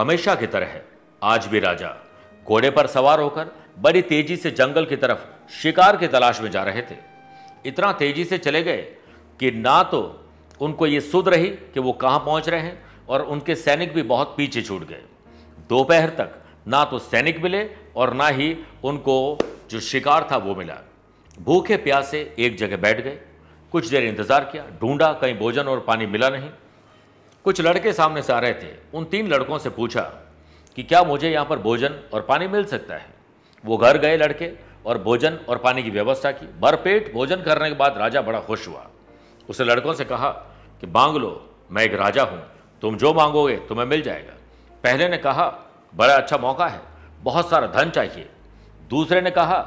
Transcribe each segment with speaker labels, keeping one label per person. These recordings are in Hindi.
Speaker 1: हमेशा की तरह आज भी राजा घोड़े पर सवार होकर बड़ी तेजी से जंगल की तरफ शिकार की तलाश में जा रहे थे इतना तेजी से चले गए कि ना तो उनको ये सुध रही कि वो कहाँ पहुँच रहे हैं और उनके सैनिक भी बहुत पीछे छूट गए दोपहर तक ना तो सैनिक मिले और ना ही उनको जो शिकार था वो मिला भूखे प्यासे एक जगह बैठ गए कुछ देर इंतज़ार किया ढूंढा कहीं भोजन और पानी मिला नहीं कुछ लड़के सामने से आ रहे थे उन तीन लड़कों से पूछा कि क्या मुझे यहाँ पर भोजन और पानी मिल सकता है वो घर गए लड़के और भोजन और पानी की व्यवस्था की भरपेट भोजन करने के बाद राजा बड़ा खुश हुआ उसने लड़कों से कहा कि मांग लो मैं एक राजा हूँ तुम जो मांगोगे तुम्हें मिल जाएगा पहले ने कहा बड़ा अच्छा मौका है बहुत सारा धन चाहिए दूसरे ने कहा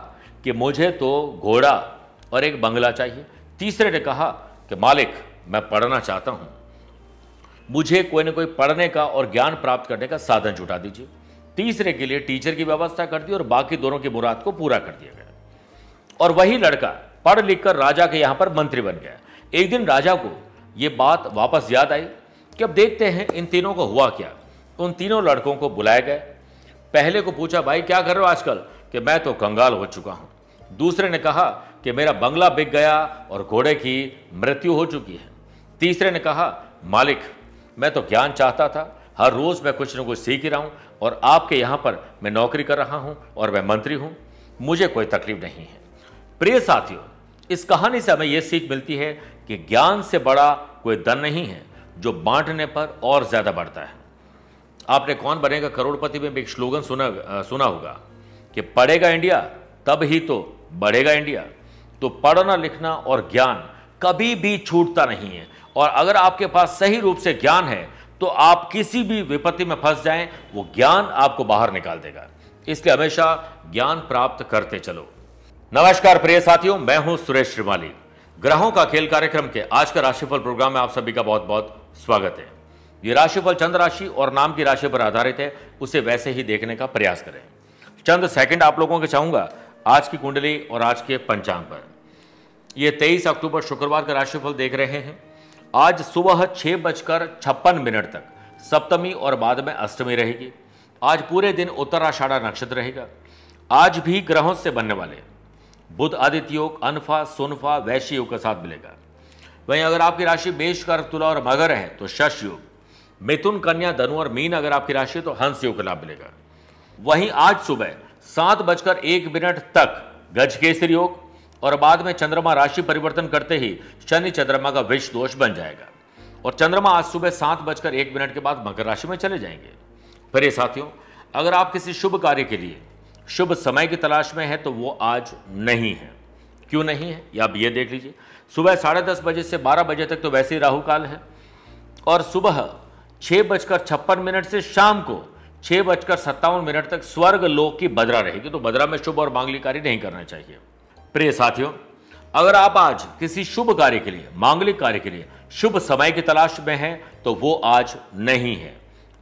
Speaker 1: कि मुझे तो घोड़ा और एक बंगला चाहिए तीसरे ने कहा कि मालिक मैं पढ़ना चाहता हूँ मुझे कोई ना कोई पढ़ने का और ज्ञान प्राप्त करने का साधन जुटा दीजिए तीसरे के लिए टीचर की व्यवस्था कर दी और बाकी दोनों की मुराद को पूरा कर दिया गया और वही लड़का पढ़ लिख कर राजा के यहाँ पर मंत्री बन गया एक दिन राजा को ये बात वापस याद आई कि अब देखते हैं इन तीनों को हुआ क्या उन तीनों लड़कों को बुलाया गया पहले को पूछा भाई क्या कर रहे हो आजकल कि मैं तो कंगाल हो चुका हूँ दूसरे ने कहा कि मेरा बंगला बिक गया और घोड़े की मृत्यु हो चुकी है तीसरे ने कहा मालिक मैं तो ज्ञान चाहता था हर रोज़ मैं कुछ ना कुछ सीख ही रहा हूँ और आपके यहाँ पर मैं नौकरी कर रहा हूँ और मैं मंत्री हूँ मुझे कोई तकलीफ नहीं है प्रिय साथियों इस कहानी से हमें यह सीख मिलती है कि ज्ञान से बड़ा कोई धन नहीं है जो बांटने पर और ज़्यादा बढ़ता है आपने कौन बनेगा करोड़पति में एक स्लोगन सुना सुना होगा कि पढ़ेगा इंडिया तब ही तो बढ़ेगा इंडिया तो पढ़ना लिखना और ज्ञान कभी भी छूटता नहीं है और अगर आपके पास सही रूप से ज्ञान है तो आप किसी भी विपत्ति में फंस जाएं वो ज्ञान आपको बाहर निकाल देगा इसलिए हमेशा ज्ञान प्राप्त करते चलो नमस्कार प्रिय साथियों मैं हूं सुरेश श्रीमाली ग्रहों का खेल कार्यक्रम के आज का राशिफल प्रोग्राम में आप सभी का बहुत बहुत स्वागत है ये राशिफल चंद्र राशि और नाम की राशि पर आधारित है उसे वैसे ही देखने का प्रयास करें चंद सेकंड आप लोगों के चाहूंगा आज की कुंडली और आज के पंचांग पर यह 23 अक्टूबर शुक्रवार का राशिफल देख रहे हैं आज सुबह छह बजकर छप्पन मिनट तक सप्तमी और बाद में अष्टमी रहेगी आज पूरे दिन उत्तराषाढ़ा नक्षत्र रहेगा आज भी ग्रहों से बनने वाले बुध आदित्य योग अनफा सुनफा वैश्य योग के साथ मिलेगा वहीं अगर आपकी राशि मेष तुला और मगर है तो शश योग मिथुन कन्या धनु और मीन अगर आपकी राशि है तो हंस योग का लाभ मिलेगा वहीं आज सुबह सात बजकर एक मिनट तक गज योग और बाद में चंद्रमा राशि परिवर्तन करते ही शनि चंद्रमा का विष दोष बन जाएगा और चंद्रमा आज सुबह सात बजकर एक मिनट के बाद मकर राशि में चले जाएंगे फिर साथियों अगर आप किसी शुभ कार्य के लिए शुभ समय की तलाश में हैं तो वो आज नहीं है क्यों नहीं है या आप ये देख लीजिए सुबह साढ़े दस बजे से बारह बजे तक तो वैसे ही राहु काल है और सुबह छः बजकर छप्पन मिनट से शाम को छः बजकर सत्तावन मिनट तक स्वर्ग लोक की बदरा रहेगी तो बदरा में शुभ और मांगली कार्य नहीं करना चाहिए प्रिय साथियों अगर आप आज किसी शुभ कार्य के लिए मांगलिक कार्य के लिए शुभ समय की तलाश में हैं तो वो आज नहीं है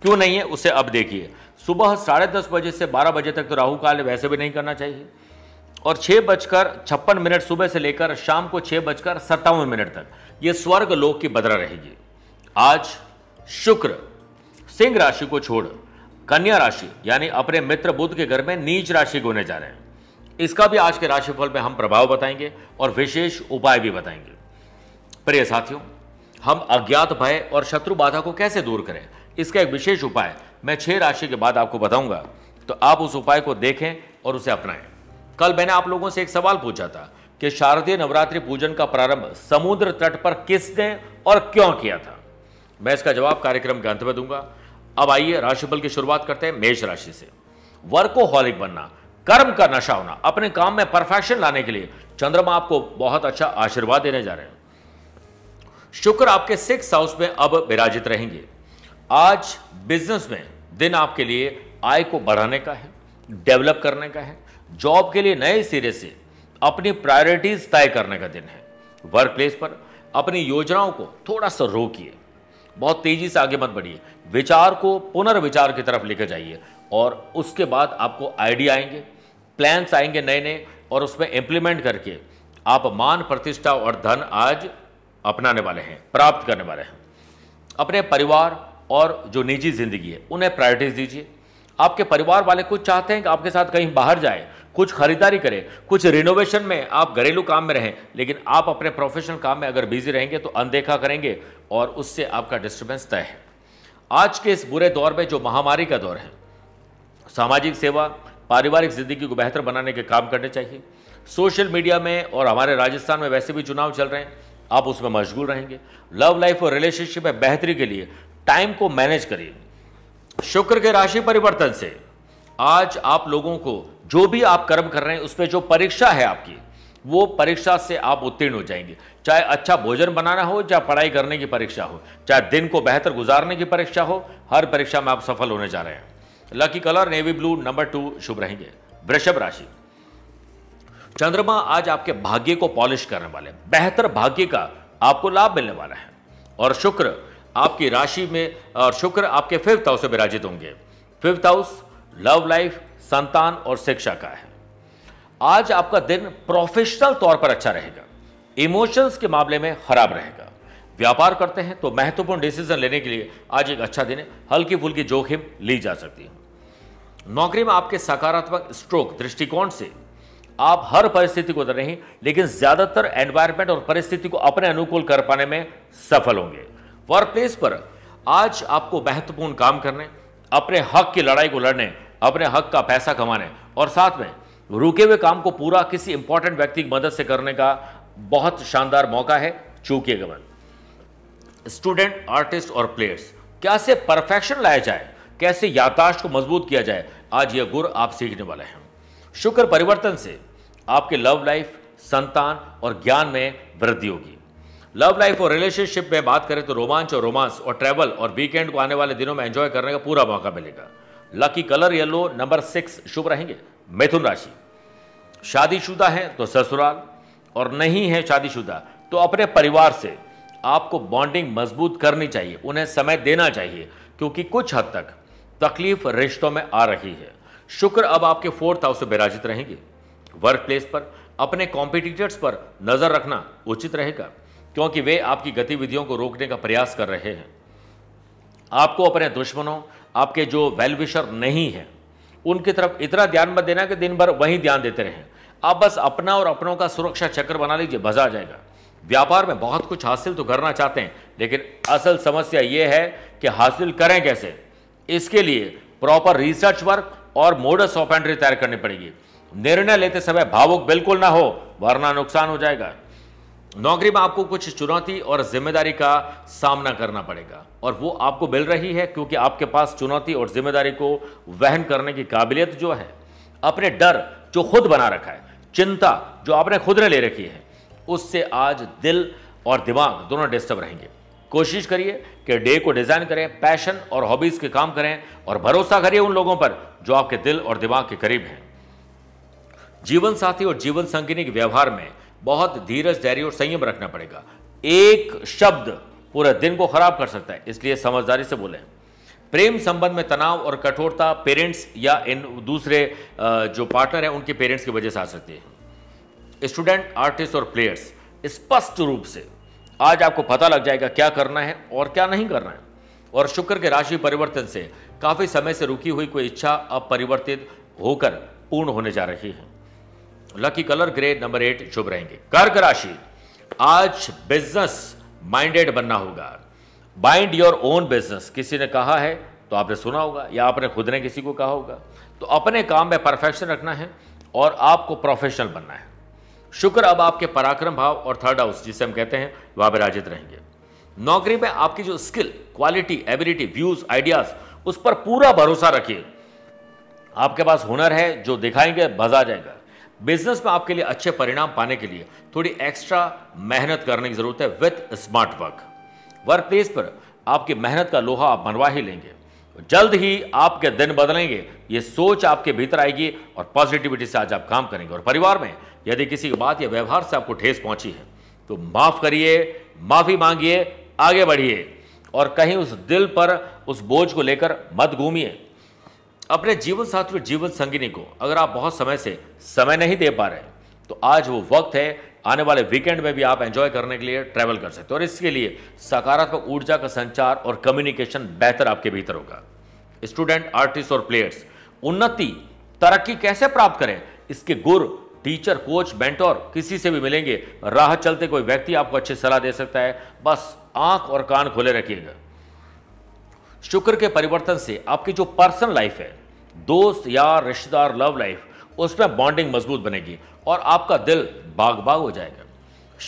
Speaker 1: क्यों नहीं है उसे अब देखिए सुबह साढ़े दस बजे से बारह बजे तक तो राहु काल वैसे भी नहीं करना चाहिए और छः बजकर छप्पन मिनट सुबह से लेकर शाम को छः बजकर सत्तावन मिनट तक ये स्वर्ग लोक की बदरा रहेगी आज शुक्र सिंह राशि को छोड़ कन्या राशि यानी अपने मित्र बुद्ध के घर में नीच राशि गोने जा रहे हैं इसका भी आज के राशिफल में हम प्रभाव बताएंगे और विशेष उपाय भी बताएंगे प्रिय साथियों हम अज्ञात भय और शत्रु बाधा को कैसे दूर करें इसका एक विशेष उपाय मैं छह राशि के बाद आपको बताऊंगा तो आप उस उपाय को देखें और उसे अपनाएं कल मैंने आप लोगों से एक सवाल पूछा था कि शारदीय नवरात्रि पूजन का प्रारंभ समुद्र तट पर किसने और क्यों किया था मैं इसका जवाब कार्यक्रम के अंत में दूंगा अब आइए राशिफल की शुरुआत करते हैं मेष राशि से वर्कोहॉलिक बनना कर्म का नशा होना अपने काम में परफेक्शन लाने के लिए चंद्रमा आपको बहुत अच्छा आशीर्वाद देने जा रहे हैं शुक्र आपके सिक्स हाउस में अब विराजित रहेंगे आज बिजनेस में दिन आपके लिए आय को बढ़ाने का है डेवलप करने का है जॉब के लिए नए सिरे से अपनी प्रायोरिटीज तय करने का दिन है वर्क प्लेस पर अपनी योजनाओं को थोड़ा सा रोकिए बहुत तेजी से आगे मत बढ़िए विचार को पुनर्विचार की तरफ लेकर जाइए और उसके बाद आपको आइडिया आएंगे प्लान्स आएंगे नए नए और उसमें इम्प्लीमेंट करके आप मान प्रतिष्ठा और धन आज अपनाने वाले हैं प्राप्त करने वाले हैं अपने परिवार और जो निजी ज़िंदगी है उन्हें प्रायोरिटीज़ दीजिए आपके परिवार वाले कुछ चाहते हैं कि आपके साथ कहीं बाहर जाए कुछ खरीदारी करें कुछ रिनोवेशन में आप घरेलू काम में रहें लेकिन आप अपने प्रोफेशनल काम में अगर बिजी रहेंगे तो अनदेखा करेंगे और उससे आपका डिस्टर्बेंस तय है आज के इस बुरे दौर में जो महामारी का दौर है सामाजिक सेवा पारिवारिक जिंदगी को बेहतर बनाने के काम करने चाहिए सोशल मीडिया में और हमारे राजस्थान में वैसे भी चुनाव चल रहे हैं आप उसमें मशगूल रहेंगे लव लाइफ और रिलेशनशिप में बेहतरी के लिए टाइम को मैनेज करिए शुक्र के राशि परिवर्तन से आज आप लोगों को जो भी आप कर्म कर रहे हैं उस पर जो परीक्षा है आपकी वो परीक्षा से आप उत्तीर्ण हो जाएंगे चाहे अच्छा भोजन बनाना हो चाहे पढ़ाई करने की परीक्षा हो चाहे दिन को बेहतर गुजारने की परीक्षा हो हर परीक्षा में आप सफल होने जा रहे हैं lucky colour navy blue number two शुभ रहेंगे वृषभ राशि चंद्रमा आज आपके भाग्य को पॉलिश करने वाले बेहतर भाग्य का आपको लाभ मिलने वाला है और शुक्र आपकी राशि में और शुक्र आपके फिफ्थ हाउस में विराजित होंगे फिफ्थ हाउस लव लाइफ संतान और शिक्षा का है आज आपका दिन प्रोफेशनल तौर पर अच्छा रहेगा इमोशंस के मामले में खराब रहेगा व्यापार करते हैं तो महत्वपूर्ण डिसीजन लेने के लिए आज एक अच्छा दिन है हल्की फुल्की जोखिम ली जा सकती है नौकरी में आपके सकारात्मक स्ट्रोक दृष्टिकोण से आप हर परिस्थिति को नहीं लेकिन ज्यादातर एनवायरमेंट और परिस्थिति को अपने अनुकूल कर पाने में सफल होंगे वर्क प्लेस पर आज आपको महत्वपूर्ण काम करने अपने हक की लड़ाई को लड़ने अपने हक का पैसा कमाने और साथ में रुके हुए काम को पूरा किसी इंपॉर्टेंट व्यक्ति की मदद से करने का बहुत शानदार मौका है चूके गमन स्टूडेंट आर्टिस्ट और प्लेयर्स क्या से परफेक्शन लाया जाए कैसे यातायात को मजबूत किया जाए आज यह गुर आप सीखने वाले हैं शुक्र परिवर्तन से आपके लव लाइफ संतान और ज्ञान में वृद्धि होगी लव लाइफ और रिलेशनशिप में बात करें तो रोमांच और रोमांस और ट्रैवल और वीकेंड को आने वाले दिनों में एंजॉय करने का पूरा मौका मिलेगा lucky colour yellow number six शुभ रहेंगे मिथुन राशि शादीशुदा है तो ससुराल और नहीं है शादीशुदा तो अपने परिवार से आपको बॉन्डिंग मजबूत करनी चाहिए उन्हें समय देना चाहिए क्योंकि कुछ हद तक तकलीफ रिश्तों में आ रही है शुक्र अब आपके फोर्थ हाउस से विराजित रहेंगे वर्क प्लेस पर अपने कॉम्पिटिटर्स पर नजर रखना उचित रहेगा क्योंकि वे आपकी गतिविधियों को रोकने का प्रयास कर रहे हैं आपको अपने दुश्मनों आपके जो वेलविशर नहीं है उनकी तरफ इतना ध्यान मत देना कि दिन भर वहीं ध्यान देते रहें आप बस अपना और अपनों का सुरक्षा चक्र बना लीजिए भजा आ जाएगा व्यापार में बहुत कुछ हासिल तो करना चाहते हैं लेकिन असल समस्या ये है कि हासिल करें कैसे इसके लिए प्रॉपर रिसर्च वर्क और मोडस ऑफ एंट्री तैयार करनी पड़ेगी निर्णय लेते समय भावुक बिल्कुल ना हो वरना नुकसान हो जाएगा नौकरी में आपको कुछ चुनौती और जिम्मेदारी का सामना करना पड़ेगा और वो आपको मिल रही है क्योंकि आपके पास चुनौती और जिम्मेदारी को वहन करने की काबिलियत जो है अपने डर जो खुद बना रखा है चिंता जो आपने खुद ने ले रखी है उससे आज दिल और दिमाग दोनों डिस्टर्ब रहेंगे कोशिश करिए कि डे को डिज़ाइन करें पैशन और हॉबीज़ के काम करें और भरोसा करिए उन लोगों पर जो आपके दिल और दिमाग के करीब हैं जीवन साथी और जीवन संगिनी के व्यवहार में बहुत धीरज धैर्य और संयम रखना पड़ेगा एक शब्द पूरे दिन को खराब कर सकता है इसलिए समझदारी से बोलें प्रेम संबंध में तनाव और कठोरता पेरेंट्स या इन दूसरे जो पार्टनर हैं उनके पेरेंट्स की वजह से आ सकती है स्टूडेंट आर्टिस्ट और प्लेयर्स स्पष्ट रूप से आज आपको पता लग जाएगा क्या करना है और क्या नहीं करना है और शुक्र के राशि परिवर्तन से काफ़ी समय से रुकी हुई कोई इच्छा अब परिवर्तित होकर पूर्ण होने जा रही है lucky colour grey number eight शुभ रहेंगे कर्क राशि आज बिजनेस माइंडेड बनना होगा बाइंड योर ओन बिजनेस किसी ने कहा है तो आपने सुना होगा या आपने खुद ने किसी को कहा होगा तो अपने काम में परफेक्शन रखना है और आपको प्रोफेशनल बनना है शुक्र अब आपके पराक्रम भाव और थर्ड हाउस जिसे हम कहते हैं वह विराजित रहेंगे नौकरी में आपकी जो skill quality ability views ideas उस पर पूरा भरोसा रखिए आपके पास हुनर है जो दिखाएंगे बजा जाएगा बिजनेस में आपके लिए अच्छे परिणाम पाने के लिए थोड़ी एक्स्ट्रा मेहनत करने की जरूरत है with smart work workplace पर आपकी मेहनत का लोहा आप मनवा ही लेंगे जल्द ही आपके दिन बदलेंगे ये सोच आपके भीतर आएगी और पॉजिटिविटी से आज आप काम करेंगे और परिवार में यदि किसी बात या व्यवहार से आपको ठेस पहुंची है तो माफ करिए माफी मांगिए आगे बढ़िए और कहीं उस दिल पर उस बोझ को लेकर मत घूमिए अपने जीवन साथी और जीवन संगिनी को अगर आप बहुत समय से समय नहीं दे पा रहे तो आज वो वक्त है आने वाले वीकेंड में भी आप एंजॉय करने के लिए ट्रैवल कर सकते हो और इसके लिए सकारात्मक ऊर्जा का संचार और कम्युनिकेशन बेहतर आपके भीतर होगा स्टूडेंट आर्टिस्ट और प्लेयर्स उन्नति तरक्की कैसे प्राप्त करें इसके गुर टीचर कोच बेंटोर किसी से भी मिलेंगे राह चलते कोई व्यक्ति आपको अच्छी सलाह दे सकता है बस आंख और कान खोले रखिएगा शुक्र के परिवर्तन से आपकी जो पर्सनल लाइफ है दोस्त यार रिश्तेदार लव लाइफ उसमें बॉन्डिंग मजबूत बनेगी और आपका दिल बाग बाग हो जाएगा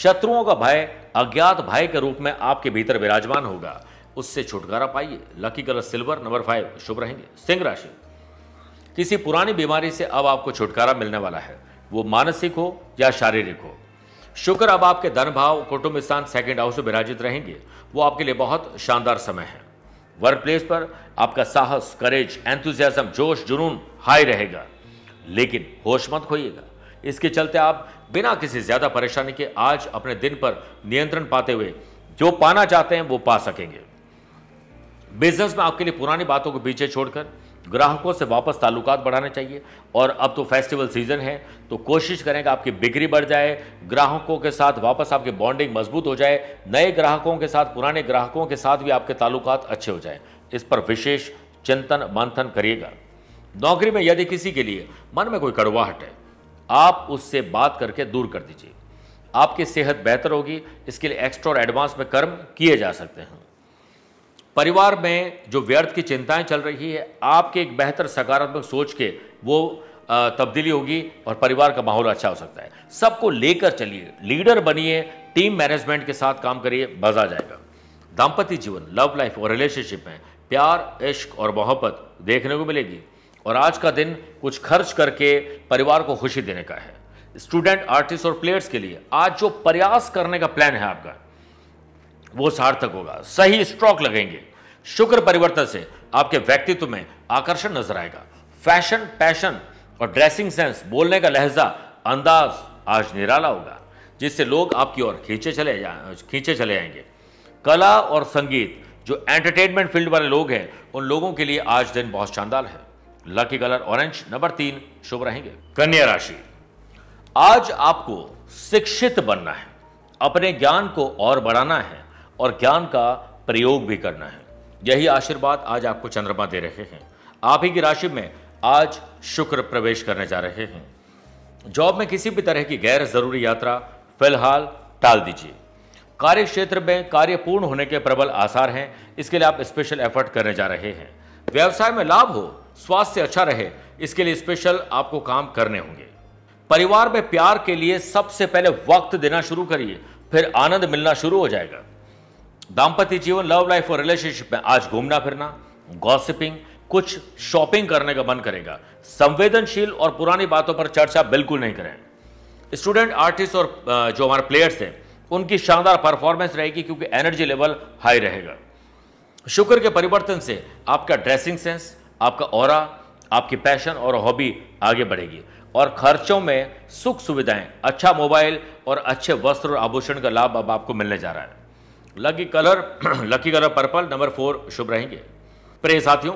Speaker 1: शत्रुओं का भय अज्ञात भय के रूप में आपके भीतर विराजमान होगा उससे छुटकारा पाइए lucky colour silver number five शुभ रहेंगे सिंह राशि किसी पुरानी बीमारी से अब आपको छुटकारा मिलने वाला है वो मानसिक हो या शारीरिक हो शुक्र अब आपके धन भाव कुटुंब स्थान सेकेंड हाउस में विराजित रहेंगे वो आपके लिए बहुत शानदार समय है वर्क प्लेस पर आपका साहस करेज एंथम जोश जुनून हाई रहेगा लेकिन होश मत खोइएगा इसके चलते आप बिना किसी ज़्यादा परेशानी के आज अपने दिन पर नियंत्रण पाते हुए जो पाना चाहते हैं वो पा सकेंगे बिजनेस में आपके लिए पुरानी बातों को पीछे छोड़कर ग्राहकों से वापस ताल्लुकात बढ़ाने चाहिए और अब तो फेस्टिवल सीज़न है तो कोशिश करें कि आपकी बिक्री बढ़ जाए ग्राहकों के साथ वापस आपकी बॉन्डिंग मजबूत हो जाए नए ग्राहकों के साथ पुराने ग्राहकों के साथ भी आपके ताल्लुकात अच्छे हो जाएं इस पर विशेष चिंतन मंथन करिएगा नौकरी में यदि किसी के लिए मन में कोई कड़वाहट है आप उससे बात करके दूर कर दीजिए आपकी सेहत बेहतर होगी इसके लिए एक्स्ट्रा और एडवांस में कर्म किए जा सकते हैं परिवार में जो व्यर्थ की चिंताएं चल रही है आपके एक बेहतर सकारात्मक सोच के वो तब्दीली होगी और परिवार का माहौल अच्छा हो सकता है सबको लेकर चलिए लीडर बनिए टीम मैनेजमेंट के साथ काम करिए मजा आ जाएगा दाम्पत्य जीवन लव लाइफ और रिलेशनशिप में प्यार इश्क और मोहब्बत देखने को मिलेगी और आज का दिन कुछ खर्च करके परिवार को खुशी देने का है स्टूडेंट आर्टिस्ट और प्लेयर्स के लिए आज जो प्रयास करने का प्लान है आपका वो सार्थक होगा सही स्ट्रोक लगेंगे शुक्र परिवर्तन से आपके व्यक्तित्व में आकर्षण नजर आएगा फैशन पैशन और ड्रेसिंग सेंस बोलने का लहजा अंदाज आज निराला होगा जिससे लोग आपकी ओर खींचे चले जा खींचे चले आएंगे कला और संगीत जो एंटरटेनमेंट फील्ड वाले लोग हैं उन लोगों के लिए आज दिन बहुत शानदार है लकी कलर ऑरेंज नंबर तीन शुभ रहेंगे कन्या राशि आज आपको शिक्षित बनना है अपने ज्ञान को और बढ़ाना है और ज्ञान का प्रयोग भी करना है यही आशीर्वाद आज आपको चंद्रमा दे रहे हैं आप ही की राशि में आज शुक्र प्रवेश करने जा रहे हैं जॉब में किसी भी तरह की गैर जरूरी यात्रा फिलहाल टाल दीजिए कार्य क्षेत्र में कार्य पूर्ण होने के प्रबल आसार हैं इसके लिए आप स्पेशल एफर्ट करने जा रहे हैं व्यवसाय में लाभ हो स्वास्थ्य अच्छा रहे इसके लिए स्पेशल आपको काम करने होंगे परिवार में प्यार के लिए सबसे पहले वक्त देना शुरू करिए फिर आनंद मिलना शुरू हो जाएगा दाम्पत्य जीवन लव लाइफ और रिलेशनशिप में आज घूमना फिरना गॉसिपिंग कुछ शॉपिंग करने का मन करेगा संवेदनशील और पुरानी बातों पर चर्चा बिल्कुल नहीं करें स्टूडेंट आर्टिस्ट और जो हमारे प्लेयर्स हैं उनकी शानदार परफॉर्मेंस रहेगी क्योंकि एनर्जी लेवल हाई रहेगा शुक्र के परिवर्तन से आपका ड्रेसिंग सेंस आपका और आपकी पैशन और हॉबी आगे बढ़ेगी और खर्चों में सुख सुविधाएं अच्छा मोबाइल और अच्छे वस्त्र और आभूषण का लाभ अब आपको मिलने जा रहा है lucky colour lucky colour purple number four शुभ रहेंगे प्रे साथियों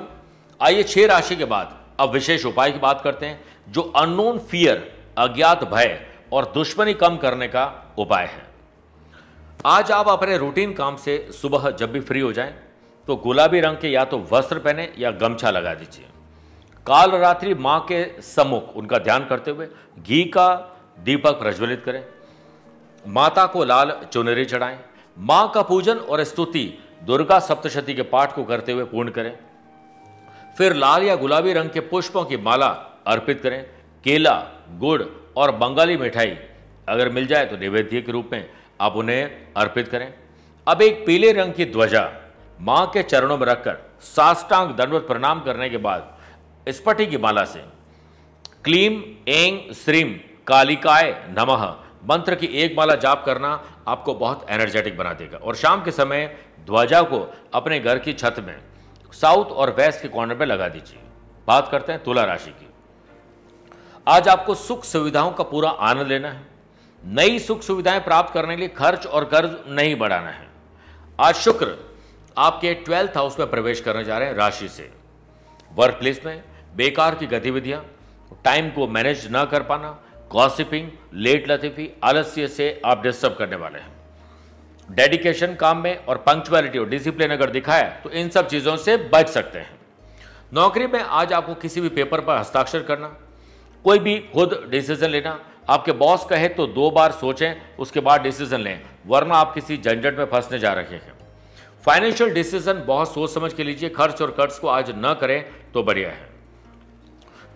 Speaker 1: आइए छह राशि के बाद अब विशेष उपाय की बात करते हैं जो अननोन फियर अज्ञात भय और दुश्मनी कम करने का उपाय है आज आप अपने रूटीन काम से सुबह जब भी फ्री हो जाएं तो गुलाबी रंग के या तो वस्त्र पहने या गमछा लगा दीजिए काल रात्रि माँ के सम्मुख उनका ध्यान करते हुए घी का दीपक प्रज्वलित करें माता को लाल चुनरी चढ़ाएं मां का पूजन और स्तुति दुर्गा सप्तशती के पाठ को करते हुए पूर्ण करें फिर लाल या गुलाबी रंग के पुष्पों की माला अर्पित करें केला गुड़ और बंगाली मिठाई अगर मिल जाए तो नैवेद्य के रूप में आप उन्हें अर्पित करें अब एक पीले रंग की ध्वजा मां के चरणों में रखकर साष्टांग दंडवत प्रणाम करने के बाद स्पटी की माला से क्लीम एंग श्रीम कालिकाय नमः मंत्र की एक माला जाप करना आपको बहुत एनर्जेटिक बना देगा और शाम के समय ध्वजा को अपने घर की छत में साउथ और वेस्ट के कॉर्नर में लगा दीजिए बात करते हैं तुला राशि की आज आपको सुख सुविधाओं का पूरा आनंद लेना है नई सुख सुविधाएं प्राप्त करने के लिए खर्च और कर्ज नहीं बढ़ाना है आज शुक्र आपके ट्वेल्थ हाउस में प्रवेश करने जा रहे हैं राशि से वर्क प्लेस में बेकार की गतिविधियां टाइम को मैनेज ना कर पाना गॉसिपिंग लेट लतीफ़ी आलस्य से आप डिस्टर्ब करने वाले हैं डेडिकेशन काम में और पंक्चुअलिटी और डिसिप्लिन अगर दिखाया तो इन सब चीज़ों से बच सकते हैं नौकरी में आज आपको किसी भी पेपर पर हस्ताक्षर करना कोई भी खुद डिसीजन लेना आपके बॉस कहे तो दो बार सोचें उसके बाद डिसीजन लें वरना आप किसी झंझट में फंसने जा रहे हैं फाइनेंशियल डिसीजन बहुत सोच समझ के लीजिए खर्च और कर्ज को आज न करें तो बढ़िया है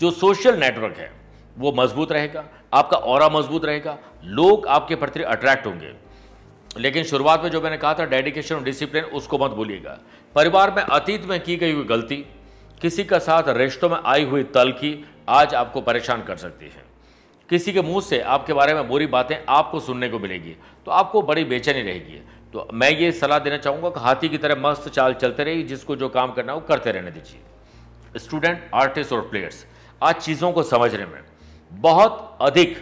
Speaker 1: जो सोशल नेटवर्क है वो मजबूत रहेगा आपका और मजबूत रहेगा लोग आपके प्रति अट्रैक्ट होंगे लेकिन शुरुआत में जो मैंने कहा था डेडिकेशन और डिसिप्लिन उसको मत भूलिएगा परिवार में अतीत में की गई हुई गलती किसी का साथ रिश्तों में आई हुई तलखी आज आपको परेशान कर सकती है किसी के मुंह से आपके बारे में बुरी बातें आपको सुनने को मिलेगी तो आपको बड़ी बेचैनी रहेगी तो मैं ये सलाह देना चाहूँगा कि हाथी की तरह मस्त चाल चलते रहिए जिसको जो काम करना हो करते रहने दीजिए स्टूडेंट आर्टिस्ट और प्लेयर्स आज चीज़ों को समझने में बहुत अधिक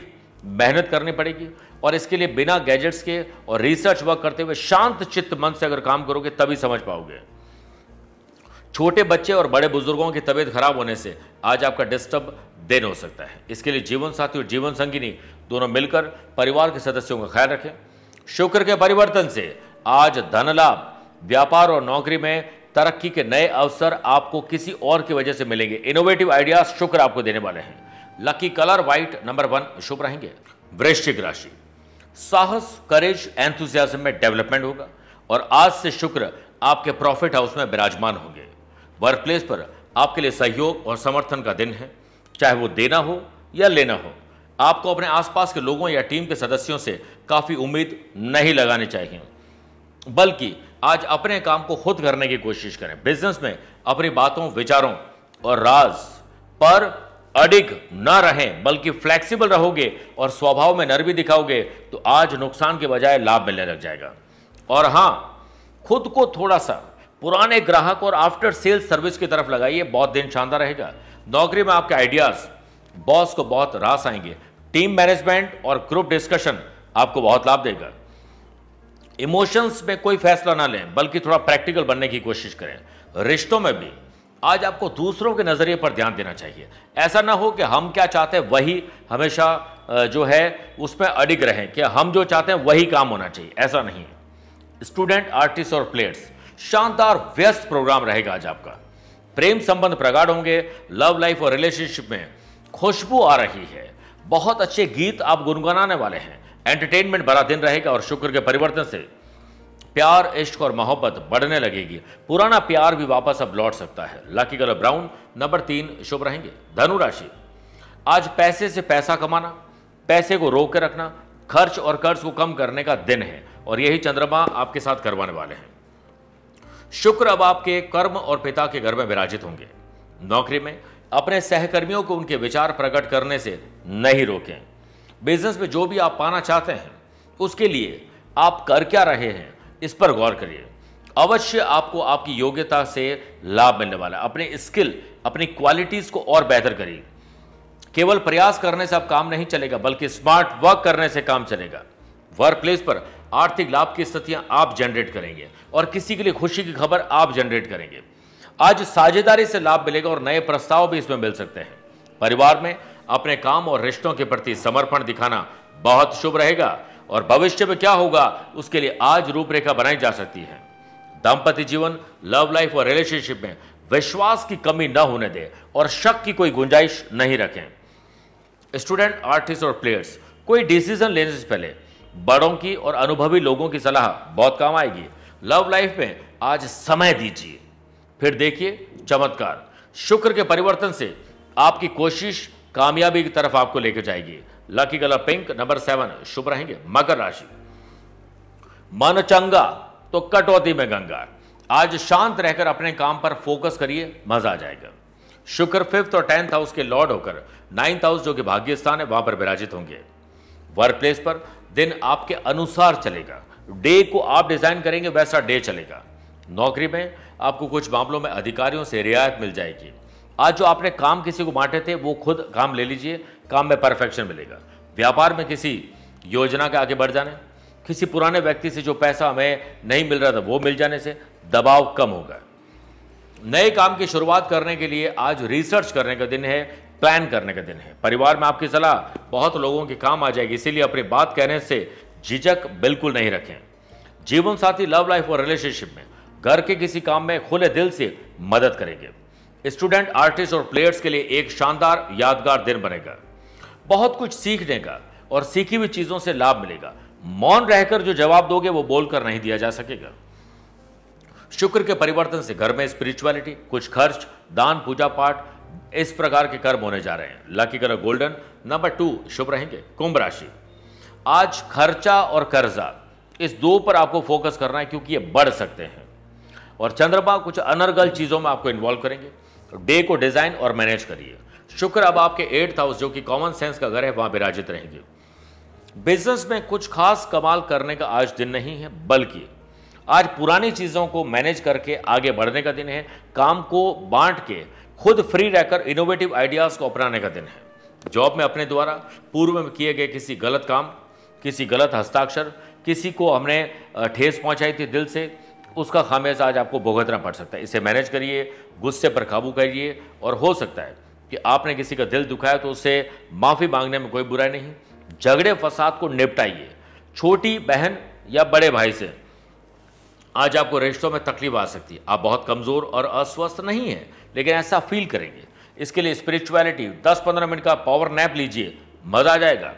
Speaker 1: मेहनत करनी पड़ेगी और इसके लिए बिना गैजेट्स के और रिसर्च वर्क करते हुए शांत चित्त मन से अगर काम करोगे तभी समझ पाओगे छोटे बच्चे और बड़े बुजुर्गों की तबीयत खराब होने से आज आपका डिस्टर्ब दिन हो सकता है इसके लिए जीवन साथी और जीवन संगिनी दोनों मिलकर परिवार के सदस्यों का ख्याल रखें शुक्र के परिवर्तन से आज धन लाभ व्यापार और नौकरी में तरक्की के नए अवसर आपको किसी और की वजह से मिलेंगे इनोवेटिव आइडियाज शुक्र आपको देने वाले हैं lucky colour white number one शुभ रहेंगे वृश्चिक राशि साहस करेज एंथुजियाजम में डेवलपमेंट होगा और आज से शुक्र आपके प्रॉफिट हाउस में विराजमान होंगे वर्क प्लेस पर आपके लिए सहयोग और समर्थन का दिन है चाहे वो देना हो या लेना हो आपको अपने आसपास के लोगों या टीम के सदस्यों से काफ़ी उम्मीद नहीं लगानी चाहिए बल्कि आज अपने काम को खुद करने की कोशिश करें बिजनेस में अपनी बातों विचारों और राज पर अडिग ना रहें बल्कि फ्लेक्सिबल रहोगे और स्वभाव में नरमी दिखाओगे तो आज नुकसान के बजाय लाभ मिलने लग जाएगा और हाँ खुद को थोड़ा सा पुराने ग्राहक और आफ्टर सेल्स सर्विस की तरफ लगाइए बहुत दिन शानदार रहेगा नौकरी में आपके आइडियाज बॉस को बहुत रास आएंगे टीम मैनेजमेंट और ग्रुप डिस्कशन आपको बहुत लाभ देगा इमोशंस में कोई फैसला ना लें बल्कि थोड़ा प्रैक्टिकल बनने की कोशिश करें रिश्तों में भी आज आपको दूसरों के नज़रिए पर ध्यान देना चाहिए ऐसा ना हो कि हम क्या चाहते हैं वही हमेशा जो है उसमें अडिग रहें कि हम जो चाहते हैं वही काम होना चाहिए ऐसा नहीं है स्टूडेंट आर्टिस्ट और प्लेयर्स शानदार व्यस्त प्रोग्राम रहेगा आज आपका प्रेम संबंध प्रगाढ़ होंगे लव लाइफ और रिलेशनशिप में खुशबू आ रही है बहुत अच्छे गीत आप गुनगुनाने वाले हैं एंटरटेनमेंट बड़ा दिन रहेगा और शुक्र के परिवर्तन से प्यार इश्क और मोहब्बत बढ़ने लगेगी पुराना प्यार भी वापस अब लौट सकता है लकी कलर ब्राउन नंबर तीन शुभ रहेंगे धनु राशि आज पैसे से पैसा कमाना पैसे को रोक के रखना खर्च और कर्ज को कम करने का दिन है और यही चंद्रमा आपके साथ करवाने वाले हैं शुक्र अब आपके कर्म और पिता के घर में विराजित होंगे नौकरी में अपने सहकर्मियों को उनके विचार प्रकट करने से नहीं रोकें बिजनेस में जो भी आप पाना चाहते हैं उसके लिए आप कर क्या रहे हैं इस पर गौर करिए अवश्य आपको आपकी योग्यता से लाभ मिलने वाला है अपने स्किल अपनी क्वालिटीज़ को और बेहतर करिए केवल प्रयास करने से आप काम नहीं चलेगा बल्कि स्मार्ट वर्क करने से काम चलेगा वर्क प्लेस पर आर्थिक लाभ की स्थितियां आप जनरेट करेंगे और किसी के लिए खुशी की खबर आप जनरेट करेंगे आज साझेदारी से लाभ मिलेगा और नए प्रस्ताव भी इसमें मिल सकते हैं परिवार में अपने काम और रिश्तों के प्रति समर्पण दिखाना बहुत शुभ रहेगा और भविष्य में क्या होगा उसके लिए आज रूपरेखा बनाई जा सकती है दाम्पत्य जीवन लव लाइफ और रिलेशनशिप में विश्वास की कमी न होने दें और शक की कोई गुंजाइश नहीं रखें स्टूडेंट आर्टिस्ट और प्लेयर्स कोई डिसीजन लेने से पहले बड़ों की और अनुभवी लोगों की सलाह बहुत काम आएगी लव लाइफ में आज समय दीजिए फिर देखिए चमत्कार शुक्र के परिवर्तन से आपकी कोशिश कामयाबी की तरफ आपको लेकर जाएगी lucky colour pink number seven शुभ रहेंगे मकर राशि मन चंगा तो कटौती में गंगा आज शांत रहकर अपने काम पर फोकस करिए मजा आ जाएगा शुक्र फिफ्थ और टेंथ हाउस के लॉर्ड होकर नाइन्थ हाउस जो कि भाग्य स्थान है वहां पर विराजित होंगे वर्क प्लेस पर दिन आपके अनुसार चलेगा डे को आप डिजाइन करेंगे वैसा डे चलेगा नौकरी में आपको कुछ मामलों में अधिकारियों से रियायत मिल जाएगी आज जो आपने काम किसी को बांटे थे वो खुद काम ले लीजिए काम में परफेक्शन मिलेगा व्यापार में किसी योजना के आगे बढ़ जाने किसी पुराने व्यक्ति से जो पैसा हमें नहीं मिल रहा था वो मिल जाने से दबाव कम होगा नए काम की शुरुआत करने के लिए आज रिसर्च करने का दिन है प्लान करने का दिन है परिवार में आपकी सलाह बहुत लोगों के काम आ जाएगी इसीलिए अपनी बात कहने से झिझक बिल्कुल नहीं रखें जीवन साथी लव लाइफ और रिलेशनशिप में घर के किसी काम में खुले दिल से मदद करेंगे स्टूडेंट आर्टिस्ट और प्लेयर्स के लिए एक शानदार यादगार दिन बनेगा बहुत कुछ सीखने का और सीखी हुई चीज़ों से लाभ मिलेगा मौन रहकर जो जवाब दोगे वो बोलकर नहीं दिया जा सकेगा शुक्र के परिवर्तन से घर में स्पिरिचुअलिटी कुछ खर्च दान पूजा पाठ इस प्रकार के कर्म होने जा रहे हैं lucky colour golden number two शुभ रहेंगे कुंभ राशि आज खर्चा और कर्जा इस दो पर आपको फोकस करना है क्योंकि ये बढ़ सकते हैं और चंद्रमा कुछ अनर्गल चीज़ों में आपको इन्वॉल्व करेंगे डे को डिज़ाइन और मैनेज करिए शुक्र अब आपके एट्थ हाउस जो कि कॉमन सेंस का घर है वहां विराजित रहेंगे बिजनेस में कुछ खास कमाल करने का आज दिन नहीं है बल्कि आज पुरानी चीज़ों को मैनेज करके आगे बढ़ने का दिन है काम को बांट के खुद फ्री रहकर इनोवेटिव आइडियाज़ को अपनाने का दिन है जॉब में अपने द्वारा पूर्व में किए गए किसी गलत काम किसी गलत हस्ताक्षर किसी को हमने ठेस पहुंचाई थी दिल से उसका खामियाजा आज आपको भुगतना पड़ सकता है इसे मैनेज करिए गुस्से पर काबू करिए और हो सकता है कि आपने किसी का दिल दुखाया तो उससे माफ़ी मांगने में कोई बुराई नहीं झगड़े फसाद को निपटाइए छोटी बहन या बड़े भाई से आज आपको रिश्तों में तकलीफ आ सकती है आप बहुत कमज़ोर और अस्वस्थ नहीं हैं लेकिन ऐसा फील करेंगे इसके लिए स्पिरिचुअलिटी 10-15 मिनट का पावर नैप लीजिए मज़ा आ जाएगा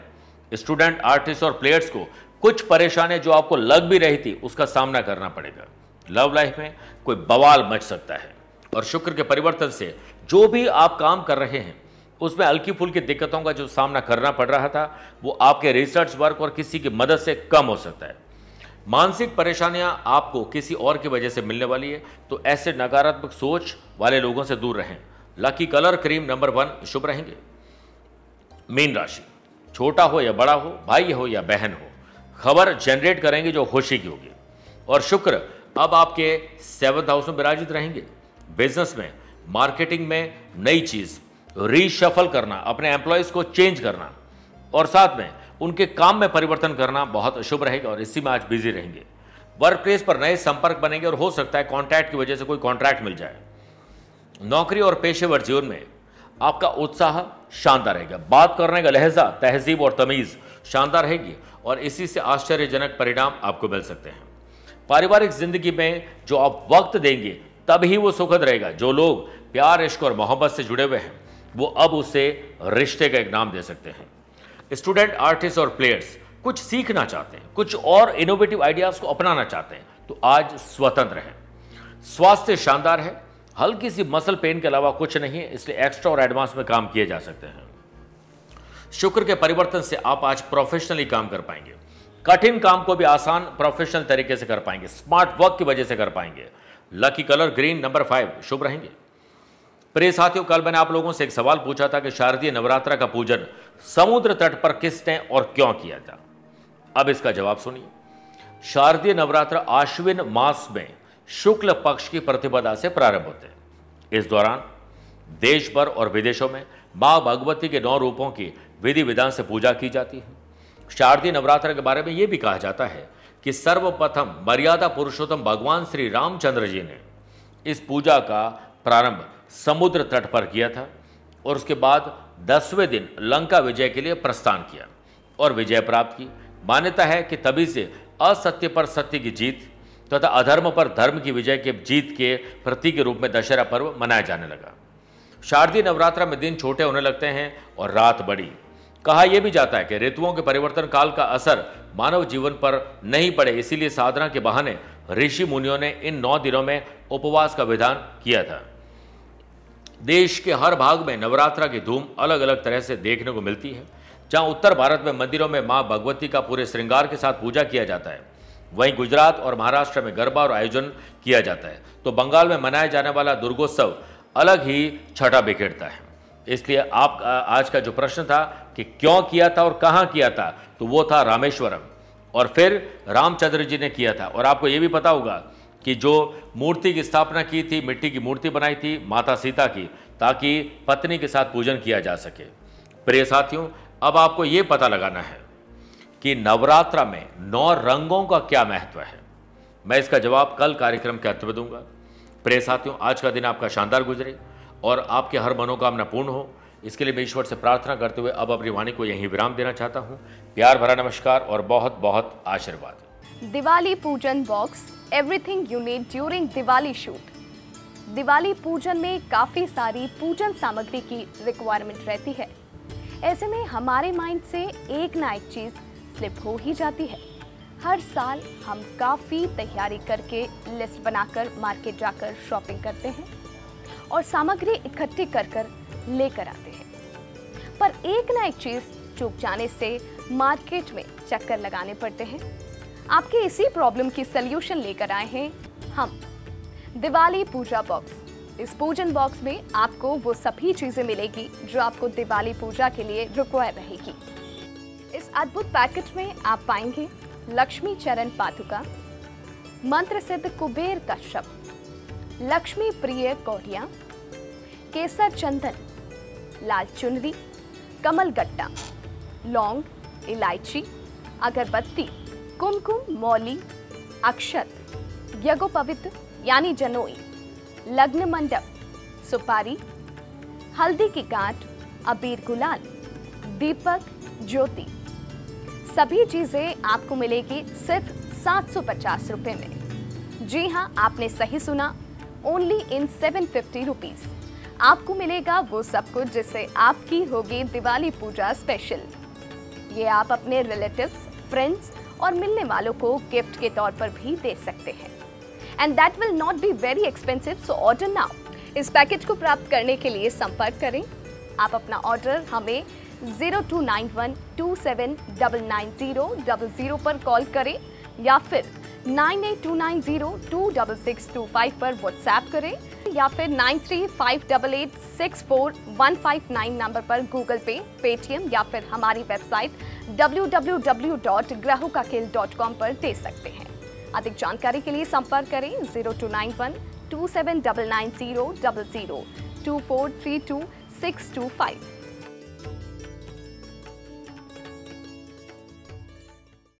Speaker 1: स्टूडेंट आर्टिस्ट और प्लेयर्स को कुछ परेशानियां जो आपको लग भी रही थी उसका सामना करना पड़ेगा लव लाइफ में कोई बवाल मच सकता है और शुक्र के परिवर्तन से जो भी आप काम कर रहे हैं उसमें हल्की फुल्की दिक्कतों का जो सामना करना पड़ रहा था वो आपके रिसर्च वर्क और किसी की मदद से कम हो सकता है मानसिक परेशानियां आपको किसी और की वजह से मिलने वाली है तो ऐसे नकारात्मक सोच वाले लोगों से दूर रहें lucky colour cream number one शुभ रहेंगे मीन राशि छोटा हो या बड़ा हो भाई हो या बहन हो खबर जनरेट करेंगे जो खुशी की होगी और शुक्र अब आपके सेवंथ हाउस में विराजित रहेंगे बिजनेस में मार्केटिंग में नई चीज रीशफल करना अपने एम्प्लॉयज को चेंज करना और साथ में उनके काम में परिवर्तन करना बहुत अशुभ रहेगा और इसी में आज बिजी रहेंगे वर्क प्लेस पर नए संपर्क बनेंगे और हो सकता है कॉन्ट्रैक्ट की वजह से कोई कॉन्ट्रैक्ट मिल जाए नौकरी और पेशेवर जीवन में आपका उत्साह शानदार रहेगा बात करने का लहजा तहजीब और तमीज़ शानदार रहेगी और इसी से आश्चर्यजनक परिणाम आपको मिल सकते हैं पारिवारिक जिंदगी में जो आप वक्त देंगे तब ही वो सुखद रहेगा जो लोग प्यार इश्क और मोहब्बत से जुड़े हुए हैं वो अब उसे रिश्ते का एक नाम दे सकते हैं स्टूडेंट आर्टिस्ट और प्लेयर्स कुछ सीखना चाहते हैं कुछ और इनोवेटिव आइडियाज को अपनाना चाहते हैं तो आज स्वतंत्र हैं स्वास्थ्य शानदार है हल्की सी मसल पेन के अलावा कुछ नहीं है इसलिए एक्स्ट्रा और एडवांस में काम किए जा सकते हैं शुक्र के परिवर्तन से आप आज प्रोफेशनली काम कर पाएंगे कठिन काम को भी आसान प्रोफेशनल तरीके से कर पाएंगे स्मार्ट वर्क की वजह से कर पाएंगे lucky colour green number five शुभ रहेंगे प्रिय साथियों कल मैंने आप लोगों से एक सवाल पूछा था कि शारदीय नवरात्रा का पूजन समुद्र तट पर किसने और क्यों किया था अब इसका जवाब सुनिए शारदीय नवरात्र आश्विन मास में शुक्ल पक्ष की प्रतिपदा से प्रारंभ होते हैं इस दौरान देश भर और विदेशों में माँ भगवती के नौ रूपों की विधि विधान से पूजा की जाती है शारदीय नवरात्र के बारे में यह भी कहा जाता है कि सर्वप्रथम मर्यादा पुरुषोत्तम भगवान श्री रामचंद्र जी ने इस पूजा का प्रारंभ समुद्र तट पर किया था और उसके बाद दसवें दिन लंका विजय के लिए प्रस्थान किया और विजय प्राप्त की मान्यता है कि तभी से असत्य पर सत्य की जीत तथा अधर्म पर धर्म की विजय के जीत के प्रति के रूप में दशहरा पर्व मनाया जाने लगा शारदीय नवरात्रा में दिन छोटे होने लगते हैं और रात बड़ी कहा यह भी जाता है कि ऋतुओं के परिवर्तन काल का असर मानव जीवन पर नहीं पड़े इसीलिए साधना के बहाने ऋषि मुनियों ने इन नौ दिनों में उपवास का विधान किया था देश के हर भाग में नवरात्रा की धूम अलग अलग तरह से देखने को मिलती है जहां उत्तर भारत में मंदिरों में मां भगवती का पूरे श्रृंगार के साथ पूजा किया जाता है वहीं गुजरात और महाराष्ट्र में गरबा और आयोजन किया जाता है तो बंगाल में मनाया जाने वाला दुर्गोत्सव अलग ही छठा बिखेरता है इसलिए आप आज का जो प्रश्न था कि क्यों किया था और कहाँ किया था तो वो था रामेश्वरम और फिर रामचंद्र जी ने किया था और आपको ये भी पता होगा कि जो मूर्ति की स्थापना की थी मिट्टी की मूर्ति बनाई थी माता सीता की ताकि पत्नी के साथ पूजन किया जा सके प्रिय साथियों अब आपको ये पता लगाना है कि नवरात्रा में नौ रंगों का क्या महत्व है मैं इसका जवाब कल कार्यक्रम के अंत में दूंगा प्रिय साथियों आज का दिन आपका शानदार गुजरे और आपके हर मनोकामना पूर्ण हो इसके लिए मैं ईश्वर से प्रार्थना करते हुए अब अपनी वाणी को यहीं विराम देना चाहता हूँ प्यार भरा नमस्कार और बहुत बहुत आशीर्वाद
Speaker 2: दिवाली पूजन box everything you need during Diwali shoot Diwali पूजन में काफ़ी सारी पूजन सामग्री की रिक्वायरमेंट रहती है ऐसे में हमारे माइंड से एक ना एक चीज़ स्लिप हो ही जाती है हर साल हम काफ़ी तैयारी करके लिस्ट बनाकर मार्केट जाकर शॉपिंग करते हैं और सामग्री इकट्ठी कर कर लेकर आते हैं पर एक ना एक चीज चूक जाने से मार्केट में चक्कर लगाने पड़ते हैं आपके इसी प्रॉब्लम की सल्यूशन लेकर आए हैं हम दिवाली पूजा बॉक्स इस पूजन बॉक्स में आपको वो सभी चीज़ें मिलेगी जो आपको दिवाली पूजा के लिए रिक्वायर रहेगी इस अद्भुत पैकेट में आप पाएंगे लक्ष्मी चरण पादुका मंत्र सिद्ध कुबेर कश्यप लक्ष्मी प्रिय कौटिया केसर चंदन लाल चुनरी कमल गट्टा लौंग इलायची अगरबत्ती कुमकुम मौली अक्षत यज्ञोपवित यानी जनोई लग्न मंडप सुपारी हल्दी की गांठ अबीर गुलाल दीपक ज्योति सभी चीजें आपको मिलेगी सिर्फ सात सौ पचास रुपये में जी हाँ आपने सही सुना only in seven fifty rupees आपको मिलेगा वो सब कुछ जिससे आपकी होगी दिवाली पूजा स्पेशल ये आप अपने रिलेटिव्स फ्रेंड्स और मिलने वालों को गिफ्ट के तौर पर भी दे सकते हैं and that will not be very expensive so order now इस पैकेज को प्राप्त करने के लिए संपर्क करें आप अपना ऑर्डर हमें zero two nine one two seven double nine zero double zero पर कॉल करें या फिर nine eight two nine zero two double six two five पर व्हाट्सएप करें या फिर nine three five double eight six four one five nine number पर गूगल पे पेटीएम या फिर हमारी website W W W dot dot com पर दे सकते हैं अधिक जानकारी के लिए संपर्क करें zero two nine one two seven double nine zero double zero two four three two six two five